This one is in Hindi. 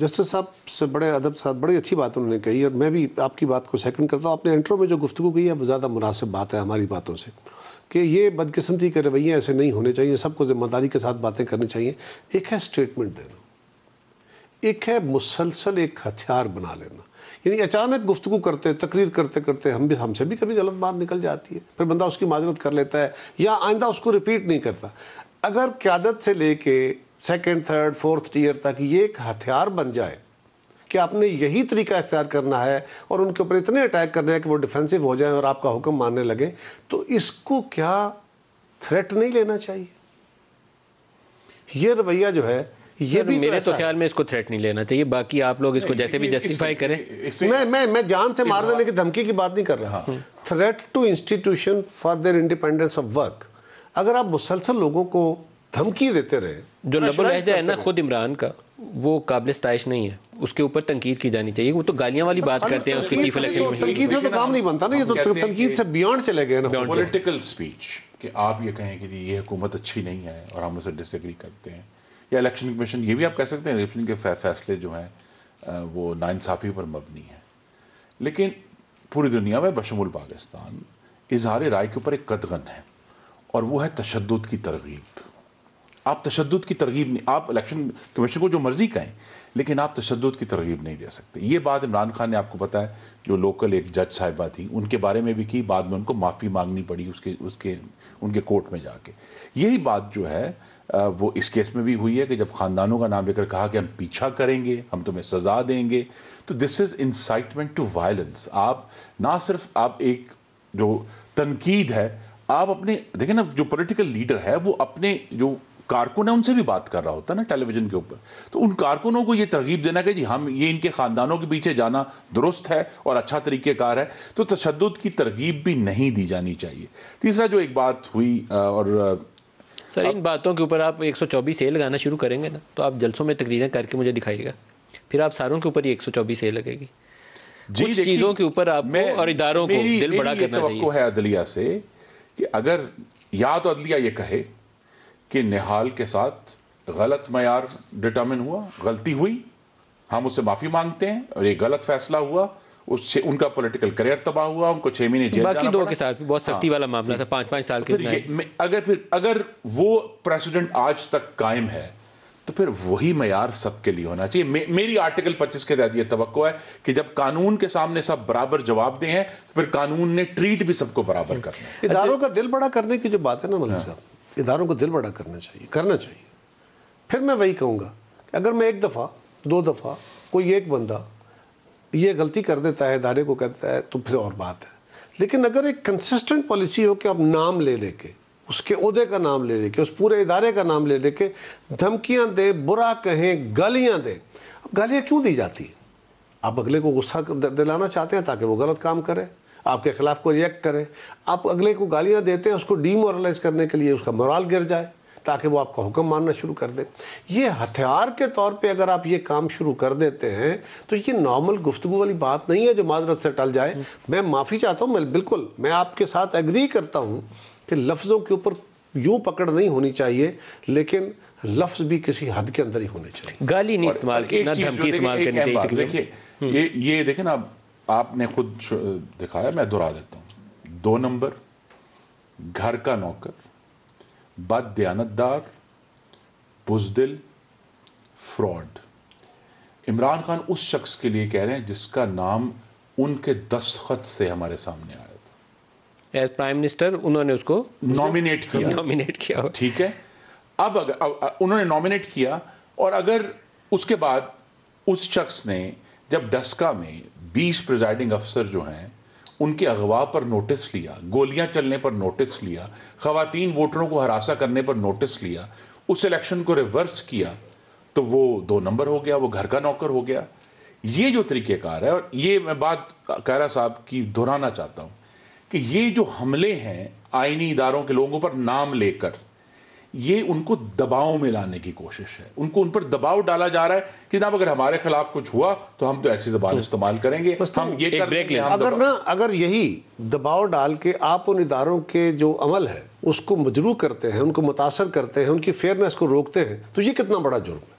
जस्टिस साहब से बड़े अदब साथ बड़ी अच्छी बात उन्होंने कही और मैं भी आपकी बात को सेकंड करता हूँ आपने इंट्रो में जो गुफ्तु की है वो ज़्यादा मुनासिब बात है हमारी बातों से कि ये बदकिस्मती के रवैये ऐसे नहीं होने चाहिए सबको ज़िम्मेदारी के साथ बातें करनी चाहिए एक है स्टेटमेंट देना एक है मुसलसल एक हथियार बना लेना यानी अचानक गुफ्तु करते तकरीर करते करते हम भी हमसे भी कभी गलत बात निकल जाती है फिर बंदा उसकी माजरत कर लेता है या आइंदा उसको रिपीट नहीं करता अगर क्यादत से लेके सेकेंड थर्ड फोर्थ ईयर तक ये एक हथियार बन जाए कि आपने यही तरीका इख्तियार करना है और उनके ऊपर इतने अटैक करने हैं कि वो डिफेंसिव हो जाए और आपका हुक्म मानने लगे तो इसको क्या थ्रेट नहीं लेना चाहिए ये रवैया जो है ये भी तो मेरे तो, तो ख्याल में इसको थ्रेट नहीं लेना चाहिए बाकी आप लोग इसको जैसे भी जस्टिफाई करें मैं मैं मैं जान से मार देने की धमकी की बात नहीं कर रहा threat to institution for their independence of work अगर आप मुसलसल लोगों को धमकी देते रहे जो नब्बल लहजा है ना खुद इमरान का वो काबिल स्ताइश नहीं है उसके ऊपर तनकीद की जानी चाहिए वो तो गालियां वाली बात करते हैं उसके चीफ इलेक्शन तनकीद से तो काम नहीं बनता ना ये तो तनकीद से बियॉन्ड चले गए ना पॉलिटिकल स्पीच कि आप ये कहें कि ये हुकूमत अच्छी नहीं है और हम उसे डिसएग्री करते हैं या इलेक्शन कमीशन ये भी आप कह सकते हैं इलेक्शन के फैसले जो हैं वो नाइंसाफ़ी पर मबनी है लेकिन पूरी दुनिया में बशमुल पाकिस्तान इजहार राय के ऊपर एक कदगन है और वो है तशद की तरगीब आप तशद की तरगीब नहीं आप इलेक्शन कमीशन को जो मर्ज़ी कहें लेकिन आप तशद की तरगीब नहीं दे सकते ये बात इमरान खान ने आपको बताया जो लोकल एक जज साहिबा थी उनके बारे में भी की बाद में उनको माफ़ी मांगनी पड़ी उसके उसके उनके कोर्ट में जाके यही बात जो है वो इस केस में भी हुई है कि जब ख़ानदानों का नाम लेकर कहा कि हम पीछा करेंगे हम तुम्हें सज़ा देंगे तो this is incitement to violence आप ना सिर्फ आप एक जो तनकीद है आप अपने देखें ना जो पॉलिटिकल लीडर है वो अपने जो कारकुन है उनसे भी बात कर रहा होता है ना टेलीविज़न के ऊपर तो उन कारकुनों को ये तरगीब देना कि जी हम ये इनके ख़ानदानों के पीछे जाना दुरुस्त है और अच्छा तरीक़ेकार है तो तशद की तरगीब भी नहीं दी जानी चाहिए तीसरा जो एक बात हुई और सर इन बातों के ऊपर आप एक सौ चौबीस ए लगाना शुरू करेंगे ना तो आप जलसों में तकरीरें करके मुझे दिखाइएगा फिर आप सारों के ऊपर ही एक सौ चौबीस ए लगेगी जी चीज़ों के ऊपर आप और इदारों को दिल बड़ा करना चाहिए है अदलिया से कि अगर या तो अदलिया ये कहे कि निहाल के साथ गलत मैार डिटर्मिन हुआ गलती हुई हम उससे माफ़ी मांगते हैं और ये गलत फैसला हुआ उससे उनका पॉलिटिकल करियर तबाह हुआ उनको छह महीने जेल बाकी दो के साथ भी बहुत सख्ती हाँ। वाला मामला था पांच पांच साल के तो फिर अगर फिर अगर वो प्रेसिडेंट आज तक कायम है तो फिर वही मैार सबके लिए होना चाहिए मे, मेरी आर्टिकल 25 के तहत यह तो है कि जब कानून के सामने सब बराबर जवाब दें तो फिर कानून ने ट्रीट भी सबको बराबर हम्म। करना इधारों अच्छा। का दिल बड़ा करने की जो बात है ना मलिक हाँ। साहब इदारों को दिल बड़ा करना चाहिए करना चाहिए फिर मैं वही कहूँगा अगर मैं एक दफ़ा दो दफ़ा कोई एक बंदा ये गलती कर देता है इदारे को कहता है तो फिर और बात है लेकिन अगर एक कंसिस्टेंट पॉलिसी हो कि आप नाम ले लेके उसके उहदे का नाम ले लेके उस पूरे इदारे का नाम ले लेके धमकियाँ दे बुरा कहें गालियाँ दे अब गालियाँ क्यों दी जाती हैं आप अगले को गुस्सा दिलाना चाहते हैं ताकि वो गलत काम करें आपके खिलाफ को रिएक्ट करे आप अगले को गालियां देते हैं उसको डीमोरलाइज करने के लिए उसका मोरल गिर जाए ताकि वो आपका हुक्म मानना शुरू कर दे ये हथियार के तौर पे अगर आप ये काम शुरू कर देते हैं तो ये नॉर्मल गुफ्तु वाली बात नहीं है जो माजरत से टल जाए मैं माफ़ी चाहता हूँ मैं बिल्कुल मैं आपके साथ एग्री करता हूँ कि लफ्ज़ों के ऊपर यूँ पकड़ नहीं होनी चाहिए लेकिन लफ्ज़ भी किसी हद के अंदर ही होने चाहिए गाली नहीं इस्तेमाल धमकी इस्तेमाल करनी चाहिए देखिए ये ये देखें ना आप आपने खुद दिखाया मैं दोहरा देता हूं दो नंबर घर का नौकर बद दयानतदार बुजदिल फ्रॉड इमरान खान उस शख्स के लिए कह रहे हैं जिसका नाम उनके दस्तखत से हमारे सामने आया था एज प्राइम मिनिस्टर उन्होंने उसको नॉमिनेट किया नॉमिनेट किया ठीक है अब अगर अब, उन्होंने नॉमिनेट किया और अगर उसके बाद उस शख्स ने जब डस्का में बीस प्रिजाइडिंग अफसर जो हैं उनके अगवा पर नोटिस लिया गोलियां चलने पर नोटिस लिया खातन वोटरों को हरासा करने पर नोटिस लिया उस इलेक्शन को रिवर्स किया तो वो दो नंबर हो गया वो घर का नौकर हो गया ये जो तरीक़ेकार है और ये मैं बात कहरा साहब की दोहराना चाहता हूँ कि ये जो हमले हैं आइनी इदारों के लोगों पर नाम लेकर ये उनको दबाव में लाने की कोशिश है उनको उन पर दबाव डाला जा रहा है कि जनाब अगर हमारे खिलाफ कुछ हुआ तो हम तो ऐसी जबान तो इस्तेमाल करेंगे तो हम ये कर ब्रेक लें अगर ना अगर यही दबाव डाल के आप उन इदारों के जो अमल है उसको मजरू करते हैं उनको मुतासर करते हैं उनकी फेयरनेस को रोकते हैं तो ये कितना बड़ा जुर्म है